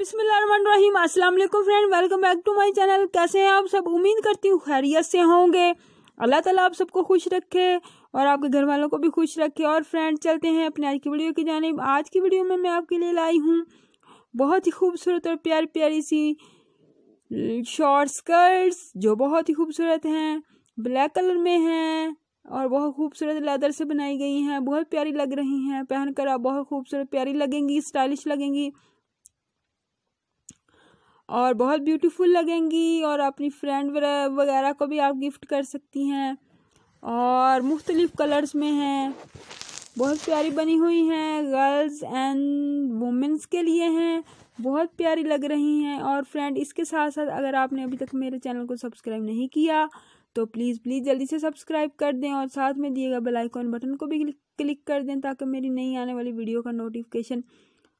बिसमीम अस्सलाम वालेकुम friend welcome back to my channel कैसे हैं आप सब उम्मीद करती हूँ खैरियत से होंगे अल्लाह ताला आप सबको खुश रखे और आपके घर वालों को भी खुश रखे और फ्रेंड चलते हैं अपने आज की वीडियो की जानब आज की वीडियो में मैं आपके लिए लाई हूँ बहुत ही खूबसूरत और प्यारी प्यारी सी शॉर्ट स्कर्ट्स जो बहुत ही खूबसूरत हैं ब्लैक कलर में हैं और बहुत खूबसूरत लेदर से बनाई गई हैं बहुत प्यारी लग रही हैं पहनकर आप बहुत खूबसूरत प्यारी लगेंगी स्टाइलिश लगेंगी और बहुत ब्यूटीफुल लगेंगी और अपनी फ्रेंड वगैरह को भी आप गिफ्ट कर सकती हैं और मुख्तलिफ़ कलर्स में हैं बहुत प्यारी बनी हुई हैं गर्ल्स एंड वुमेंस के लिए हैं बहुत प्यारी लग रही हैं और फ्रेंड इसके साथ साथ अगर आपने अभी तक मेरे चैनल को सब्सक्राइब नहीं किया तो प्लीज़ प्लीज़ जल्दी से सब्सक्राइब कर दें और साथ में दिए गए बेल आइकॉन बटन को भी क्लिक कर दें ताकि मेरी नई आने वाली वीडियो का नोटिफिकेशन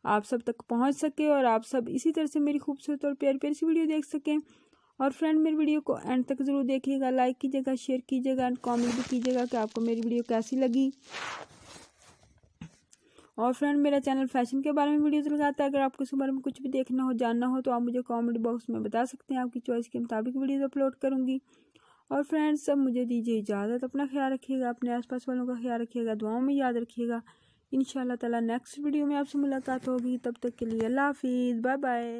आप सब तक पहुंच सके और आप सब इसी तरह से मेरी खूबसूरत और प्यारी प्यारी सी वीडियो देख सकें और फ्रेंड मेरी वीडियो को एंड तक ज़रूर देखिएगा लाइक कीजिएगा शेयर कीजिएगा एंड कॉमेंट भी कीजिएगा कि आपको मेरी वीडियो कैसी लगी और फ्रेंड मेरा चैनल फैशन के बारे में वीडियोज़ लगाता है अगर आपको इसके बारे में कुछ भी देखना हो जानना हो तो आप मुझे कमेंट बॉक्स में बता सकते हैं आपकी चॉइस के मुताबिक वीडियोज अपलोड करूँगी और फ्रेंड्स सब मुझे दीजिए इजाज़त अपना ख्याल रखिएगा अपने आसपास वालों का ख्याल रखिएगा दुआओं में याद रखिएगा इन ताला नेक्स्ट वीडियो में आपसे मुलाकात होगी तब तक के लिए अल्लाह हाफिज़ बाय बाय